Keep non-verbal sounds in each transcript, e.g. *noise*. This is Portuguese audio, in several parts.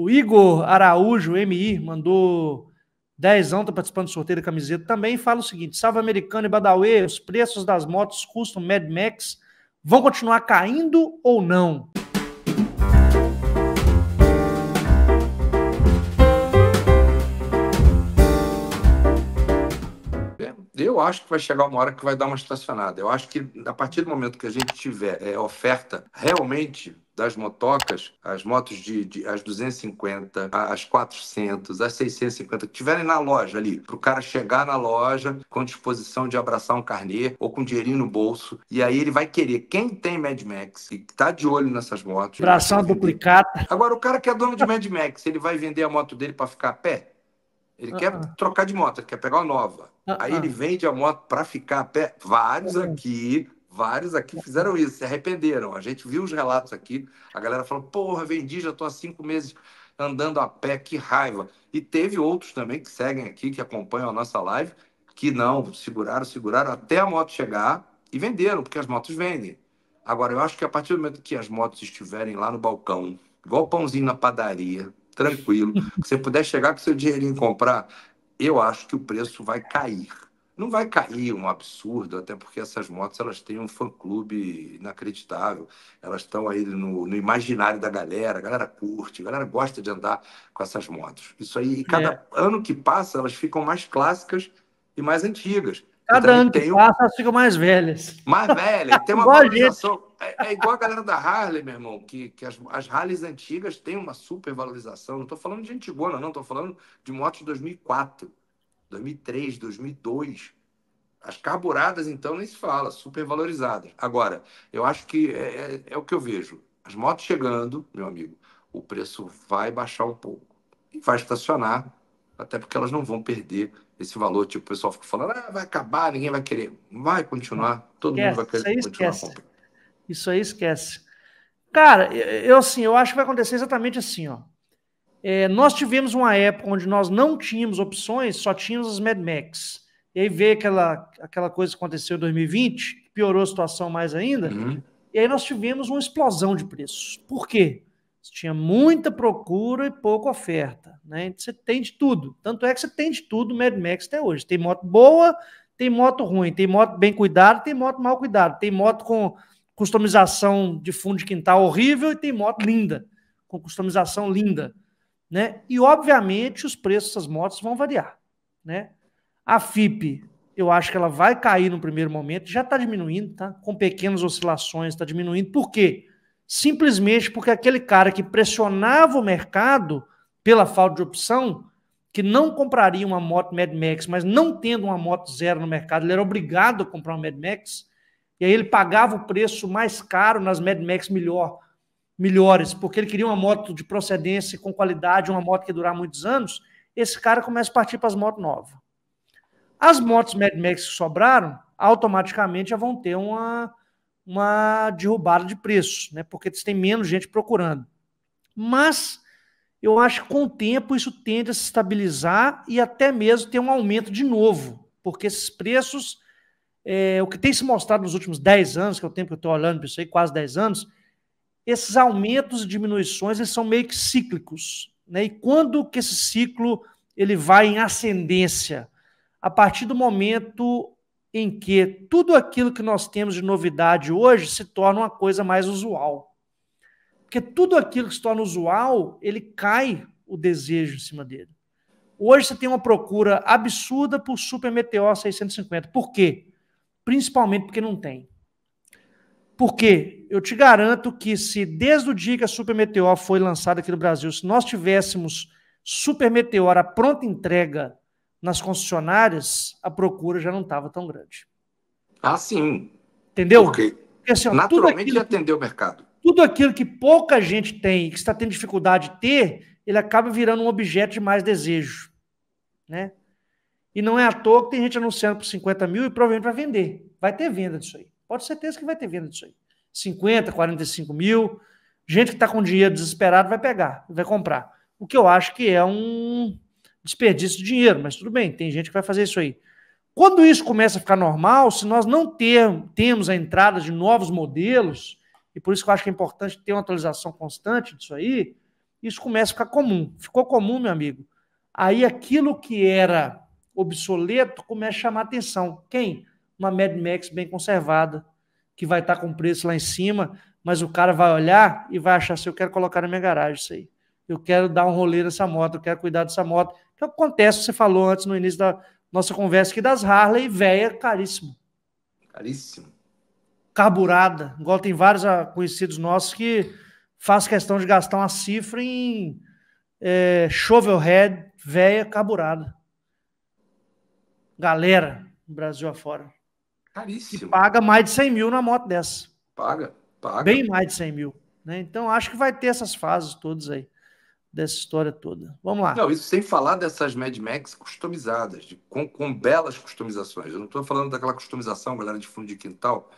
O Igor Araújo, MI, mandou anos, tá participando do sorteio da camiseta também, fala o seguinte, salve americano e Badauê, os preços das motos custom Mad Max vão continuar caindo ou não? eu acho que vai chegar uma hora que vai dar uma estacionada. Eu acho que a partir do momento que a gente tiver é, oferta realmente das motocas, as motos de, de, as 250, as 400, as 650 que tiverem na loja ali, para o cara chegar na loja com disposição de abraçar um carnê ou com dinheirinho no bolso, e aí ele vai querer quem tem Mad Max e tá de olho nessas motos. Abraçar uma duplicata. Agora o cara que é dono de Mad Max, ele vai vender a moto dele para ficar a pé? Ele ah. quer trocar de moto, ele quer pegar uma nova. Ah, Aí ele ah. vende a moto para ficar a pé. Vários uhum. aqui, vários aqui fizeram isso, se arrependeram. A gente viu os relatos aqui, a galera falou: porra, vendi, já estou há cinco meses andando a pé, que raiva. E teve outros também que seguem aqui, que acompanham a nossa live, que não, seguraram, seguraram até a moto chegar e venderam, porque as motos vendem. Agora, eu acho que a partir do momento que as motos estiverem lá no balcão, igual pãozinho na padaria, tranquilo. Se você puder chegar com seu dinheirinho comprar, eu acho que o preço vai cair. Não vai cair um absurdo, até porque essas motos elas têm um fã-clube inacreditável. Elas estão aí no, no, imaginário da galera. A galera curte, a galera gosta de andar com essas motos. Isso aí, e cada é. ano que passa, elas ficam mais clássicas e mais antigas. Cada então, ano que passa, um... elas ficam mais velhas. Mais velhas. Tem *laughs* uma valorização... É, é, igual a galera da Harley, meu irmão, que, que as, as Harleys antigas têm uma super valorização. Não estou falando de antigona, não. Estou falando de motos de 2004, 2003, 2002. As carburadas, então, nem se fala, super valorizadas. Agora, eu acho que é, é, é o que eu vejo. As motos chegando, meu amigo, o preço vai baixar um pouco. E vai estacionar, até porque elas não vão perder esse valor. Tipo, o pessoal fica falando, ah, vai acabar, ninguém vai querer. Vai continuar, todo esquece, mundo vai querer continuar comprando. Isso aí esquece. Cara, eu assim, eu acho que vai acontecer exatamente assim, ó. É, nós tivemos uma época onde nós não tínhamos opções, só tínhamos as Mad Max. E aí veio aquela, aquela coisa que aconteceu em 2020, piorou a situação mais ainda. Uhum. E aí nós tivemos uma explosão de preços. Por quê? Tinha muita procura e pouca oferta. Né? Então, você tem de tudo. Tanto é que você tem de tudo Mad Max até hoje. Tem moto boa, tem moto ruim, tem moto bem cuidada, tem moto mal cuidada, tem moto com customização de fundo de quintal horrível e tem moto linda, com customização linda. Né? E, obviamente, os preços dessas motos vão variar. Né? A FIP, eu acho que ela vai cair no primeiro momento, já está diminuindo, tá? com pequenas oscilações, está diminuindo. Por quê? Simplesmente porque aquele cara que pressionava o mercado pela falta de opção, que não compraria uma moto Mad Max, mas não tendo uma moto zero no mercado, ele era obrigado a comprar uma Mad Max, e aí ele pagava o preço mais caro nas Mad Max melhor, melhores, porque ele queria uma moto de procedência, com qualidade, uma moto que ia durar muitos anos. Esse cara começa a partir para as motos novas. As motos Mad Max que sobraram, automaticamente já vão ter uma, uma derrubada de preço, né? porque eles têm menos gente procurando. Mas eu acho que com o tempo isso tende a se estabilizar e até mesmo ter um aumento de novo, porque esses preços é, o que tem se mostrado nos últimos 10 anos, que é o tempo que eu estou olhando para isso aí, quase 10 anos, esses aumentos e diminuições eles são meio que cíclicos. Né? E quando que esse ciclo ele vai em ascendência? A partir do momento em que tudo aquilo que nós temos de novidade hoje se torna uma coisa mais usual. Porque tudo aquilo que se torna usual, ele cai o desejo em cima dele. Hoje você tem uma procura absurda por Super Meteor 650. Por quê? principalmente porque não tem. Porque eu te garanto que se desde o dia que a Super Meteor foi lançada aqui no Brasil, se nós tivéssemos Super Meteor a pronta entrega nas concessionárias, a procura já não estava tão grande. Ah, sim. Entendeu? Porque, Porque assim, naturalmente tudo atendeu o mercado. Tudo aquilo que pouca gente tem, que está tendo dificuldade de ter, ele acaba virando um objeto de mais desejo, né? E não é à toa que tem gente anunciando por 50 mil e provavelmente vai vender. Vai ter venda disso aí. Pode ter certeza que vai ter venda disso aí. 50, 45 mil. Gente que está com dinheiro desesperado vai pegar, vai comprar. O que eu acho que é um desperdício de dinheiro, mas tudo bem, tem gente que vai fazer isso aí. Quando isso começa a ficar normal, se nós não ter, temos a entrada de novos modelos, e por isso que eu acho que é importante ter uma atualização constante disso aí, isso começa a ficar comum. Ficou comum, meu amigo. Aí aquilo que era obsoleto começa a chamar atenção. Quem? Uma Mad Max bem conservada, que vai estar tá com preço lá em cima, mas o cara vai olhar e vai achar se assim, eu quero colocar na minha garagem isso aí. Eu quero dar um rolê nessa moto, eu quero cuidar dessa moto. Que é acontece, você falou antes no início da nossa conversa que das Harley, véia, é caríssimo. Caríssimo. Carburada. Igual tem vários ah, conhecidos nossos que faz questão de gastar uma cifra em é, shovelhead, véia, carburada galera no Brasil afora. Caríssimo. Que paga mais de 100 mil na moto dessa. Paga, paga. Bem mais de 100 mil. Né? Então, acho que vai ter essas fases todas aí, dessa história toda. Vamos lá. Não, isso sem falar dessas Mad Max customizadas, de, com, com belas customizações. Eu não estou falando daquela customização, galera de fundo de quintal.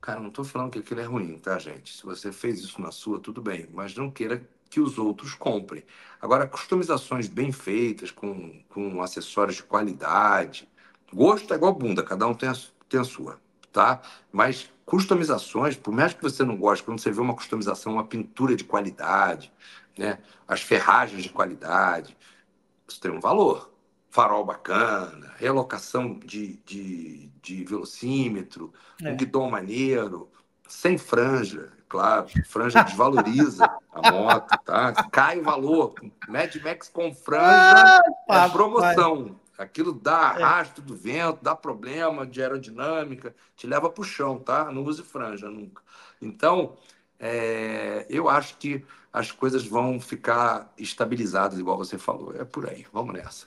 Cara, não estou falando que aquilo é ruim, tá, gente? Se você fez isso na sua, tudo bem. Mas não queira que os outros comprem. Agora, customizações bem feitas, com, com acessórios de qualidade. Gosto é igual bunda, cada um tem a, tem a sua, tá? Mas customizações, por mais que você não goste, quando você vê uma customização, uma pintura de qualidade, né? as ferragens de qualidade, isso tem um valor. Farol bacana, relocação de, de, de velocímetro, é. um guidão maneiro, sem franja, claro, franja desvaloriza *laughs* a moto, tá? Cai o valor. Mad Max com franja ah, é promoção. Aquilo dá arrasto é. do vento, dá problema de aerodinâmica, te leva para o chão, tá? Não use franja nunca. Então, é, eu acho que as coisas vão ficar estabilizadas, igual você falou. É por aí. Vamos nessa.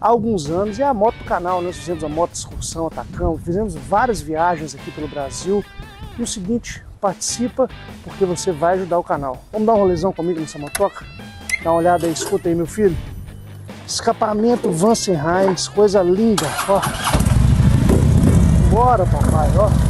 há alguns anos, é a moto do canal. Nós né? fizemos a moto excursão Atacama, fizemos várias viagens aqui pelo Brasil. E o seguinte, participa porque você vai ajudar o canal. Vamos dar um rolezão comigo nessa motoca? Dá uma olhada aí, escuta aí, meu filho. Escapamento Vansenheims, coisa linda, ó. Bora, papai, ó.